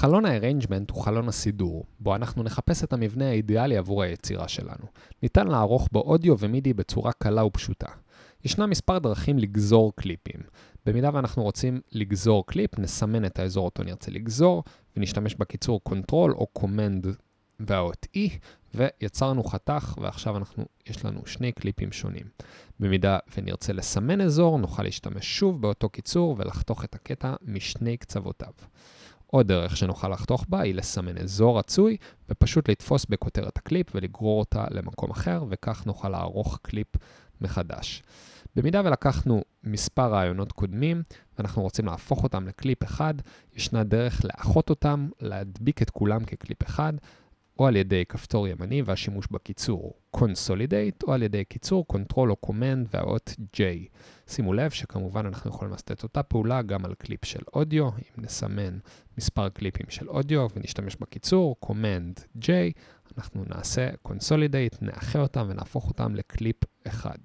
חלון ה-arrangement הוא חלון הסידור, בו אנחנו נחפש את המבנה האידיאלי עבור היצירה שלנו. ניתן לערוך בו אודיו ומידי בצורה קלה ופשוטה. ישנם מספר דרכים לגזור קליפים. במידה ואנחנו רוצים לגזור קליפ, נסמן את האזור אותו נרצה לגזור, ונשתמש בקיצור Ctrl או Command והאות E, ויצרנו חתך, ועכשיו אנחנו, יש לנו שני קליפים שונים. במידה ונרצה לסמן אזור, נוכל להשתמש שוב באותו קיצור ולחתוך את הקטע משני קצוותיו. עוד דרך שנוכל לחתוך בה היא לסמן אזור רצוי ופשוט לתפוס בכותרת הקליפ ולגרור אותה למקום אחר, וכך נוכל לערוך קליפ מחדש. במידה ולקחנו מספר רעיונות קודמים ואנחנו רוצים להפוך אותם לקליפ אחד, ישנה דרך לאחות אותם, להדביק את כולם כקליפ אחד, או על ידי כפתור ימני והשימוש בקיצור Consolidate, או על ידי קיצור Ctrl או Command והאות J. שימו לב שכמובן אנחנו יכולים לעשות את אותה פעולה גם על קליפ של אודיו, אם נסמן מספר קליפים של אודיו ונשתמש בקיצור Command J, אנחנו נעשה Consolidate, נאחה אותם ונהפוך אותם לקליפ אחד.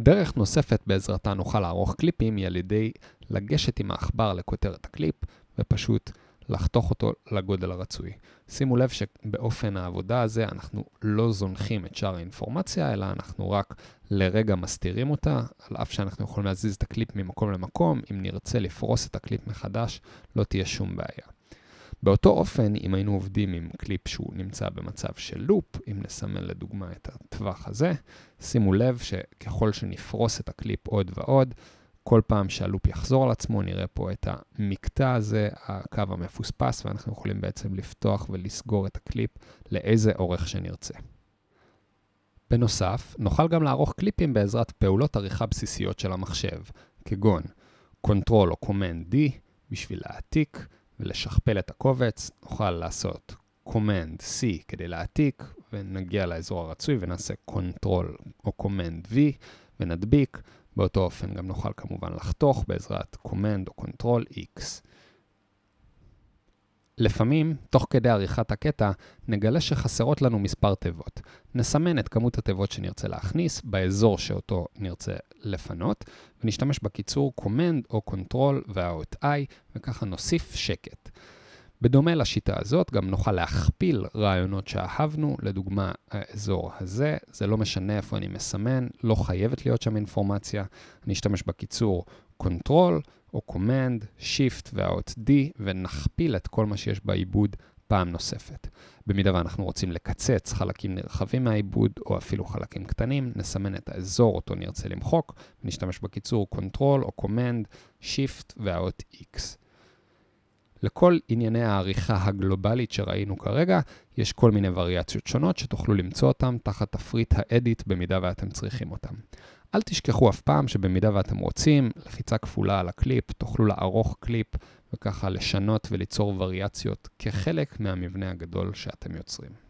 דרך נוספת בעזרתה נוכל לערוך קליפים היא על ידי לגשת עם העכבר לכותרת הקליפ ופשוט לחתוך אותו לגודל הרצוי. שימו לב שבאופן העבודה הזה אנחנו לא זונחים את שאר האינפורמציה, אלא אנחנו רק לרגע מסתירים אותה, על אף שאנחנו יכולים להזיז את הקליפ ממקום למקום, אם נרצה לפרוס את הקליפ מחדש, לא תהיה שום בעיה. באותו אופן, אם היינו עובדים עם קליפ שהוא נמצא במצב של לופ, אם נסמן לדוגמה את הטווח הזה, שימו לב שככל שנפרוס את הקליפ עוד ועוד, כל פעם שהלופ יחזור על עצמו, נראה פה את המקטע הזה, הקו המפוספס, ואנחנו יכולים בעצם לפתוח ולסגור את הקליפ לאיזה אורך שנרצה. בנוסף, נוכל גם לערוך קליפים בעזרת פעולות עריכה בסיסיות של המחשב, כגון Ctrl או Command D בשביל להעתיק ולשכפל את הקובץ, נוכל לעשות Command C כדי להעתיק, ונגיע לאזור הרצוי ונעשה Ctrl או Command V ונדביק, באותו אופן גם נוכל כמובן לחתוך בעזרת command או control x. לפעמים, תוך כדי עריכת הקטע, נגלה שחסרות לנו מספר תיבות. נסמן את כמות התיבות שנרצה להכניס באזור שאותו נרצה לפנות, ונשתמש בקיצור command או control והאות i, וככה נוסיף שקט. בדומה לשיטה הזאת, גם נוכל להכפיל רעיונות שאהבנו, לדוגמה האזור הזה, זה לא משנה איפה אני מסמן, לא חייבת להיות שם אינפורמציה, אני אשתמש בקיצור Control או Command, Shift והאות D, ונכפיל את כל מה שיש בעיבוד פעם נוספת. במידה ואנחנו רוצים לקצץ חלקים נרחבים מהעיבוד, או אפילו חלקים קטנים, נסמן את האזור אותו נרצה למחוק, נשתמש בקיצור Control או Command, Shift והאות X. לכל ענייני העריכה הגלובלית שראינו כרגע, יש כל מיני וריאציות שונות שתוכלו למצוא אותן תחת תפריט האדיט במידה ואתם צריכים אותן. אל תשכחו אף פעם שבמידה ואתם רוצים, לחיצה כפולה על הקליפ, תוכלו לערוך קליפ וככה לשנות וליצור וריאציות כחלק מהמבנה הגדול שאתם יוצרים.